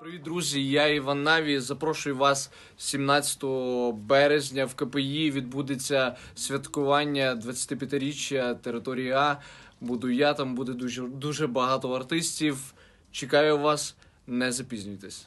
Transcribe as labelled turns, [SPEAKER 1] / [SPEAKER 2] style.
[SPEAKER 1] Привіт, друзі! Я Іван Наві. Запрошую вас 17 березня. В КПІ відбудеться святкування 25-річчя території А. Буду я там, буде дуже дуже багато артистів. Чекаю вас, не запізнюйтесь.